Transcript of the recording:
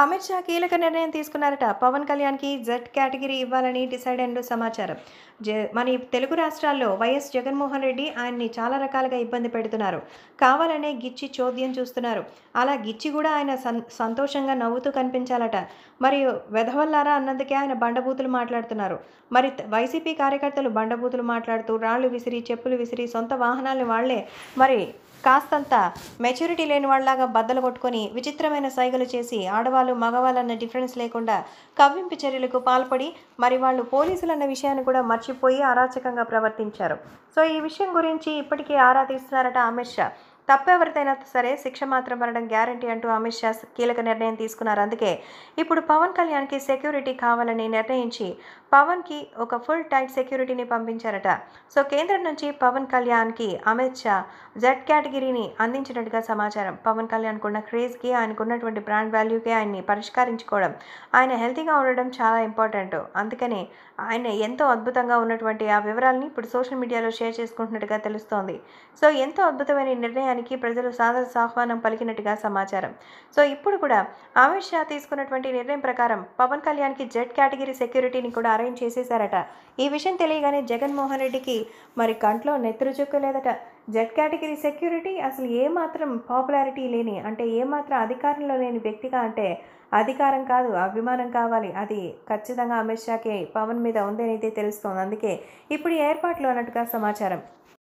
అమిత్ షా కీలక నిర్ణయం తీసుకున్నారట పవన్ కళ్యాణ్కి జెడ్ కేటగిరీ ఇవ్వాలని డిసైడ్ అయిన సమాచారం మన తెలుగు రాష్ట్రాల్లో వైఎస్ జగన్మోహన్ రెడ్డి ఆయన్ని చాలా రకాలుగా ఇబ్బంది పెడుతున్నారు కావాలనే గిచ్చి చోద్యం చూస్తున్నారు అలా గిచ్చి కూడా ఆయన సంతోషంగా నవ్వుతూ కనిపించాలట మరియు వెధవల్లారా అన్నందుకే ఆయన బండబూతులు మాట్లాడుతున్నారు మరి వైసీపీ కార్యకర్తలు బండబూతులు మాట్లాడుతూ రాళ్లు విసిరి చెప్పులు విసిరి సొంత వాహనాలను వాళ్లే మరి కాస్తంత మెచ్యూరిటీ లేని వాళ్ళలాగా బద్దలు కొట్టుకొని విచిత్రమైన సైగలు చేసి ఆడవాళ్ళు మగవాళ్ళన్న డిఫరెన్స్ లేకుండా కవ్వింపు చర్యలకు పాల్పడి మరి వాళ్ళు పోలీసులన్న విషయాన్ని కూడా మర్చిపోయి అరాచకంగా ప్రవర్తించారు సో ఈ విషయం గురించి ఇప్పటికే ఆరా తీస్తున్నారట అమిత్ షా తప్పెవరిదైనా సరే శిక్ష మాత్రం పడడం గ్యారంటీ అంటూ అమిత్ షా కీలక నిర్ణయం తీసుకున్నారు అందుకే ఇప్పుడు పవన్ కళ్యాణ్కి సెక్యూరిటీ కావాలని నిర్ణయించి పవన్కి ఒక ఫుల్ టైట్ సెక్యూరిటీని పంపించారట సో కేంద్రం నుంచి పవన్ కళ్యాణ్కి అమిత్ షా జెడ్ కేటగిరీని అందించినట్టుగా సమాచారం పవన్ కళ్యాణ్కున్న క్రేజ్కి ఆయనకున్నటువంటి బ్రాండ్ వాల్యూకి ఆయన్ని పరిష్కరించుకోవడం ఆయన హెల్తీగా ఉండడం చాలా ఇంపార్టెంట్ అందుకనే ఆయన ఎంతో అద్భుతంగా ఉన్నటువంటి ఆ వివరాలని ఇప్పుడు సోషల్ మీడియాలో షేర్ చేసుకుంటున్నట్టుగా తెలుస్తోంది సో ఎంతో అద్భుతమైన నిర్ణయాన్ని నిర్ణయానికి ప్రజలు సాదర ఆహ్వానం పలికినట్టుగా సమాచారం సో ఇప్పుడు కూడా అమిత్ షా తీసుకున్నటువంటి నిర్ణయం ప్రకారం పవన్ కళ్యాణ్కి జెడ్ కేటగిరీ సెక్యూరిటీని కూడా అరేంజ్ చేసేశారట ఈ విషయం తెలియగానే జగన్మోహన్ రెడ్డికి మరి కంట్లో నెత్తురు చుక్కు లేదట జెడ్ కేటగిరీ సెక్యూరిటీ అసలు ఏమాత్రం పాపులారిటీ లేని అంటే ఏమాత్రం అధికారంలో లేని వ్యక్తిగా అంటే అధికారం కాదు అభిమానం కావాలి అది ఖచ్చితంగా అమిత్ షాకే పవన్ మీద ఉందని అయితే తెలుస్తోంది అందుకే ఇప్పుడు ఏర్పాట్లు అన్నట్టుగా సమాచారం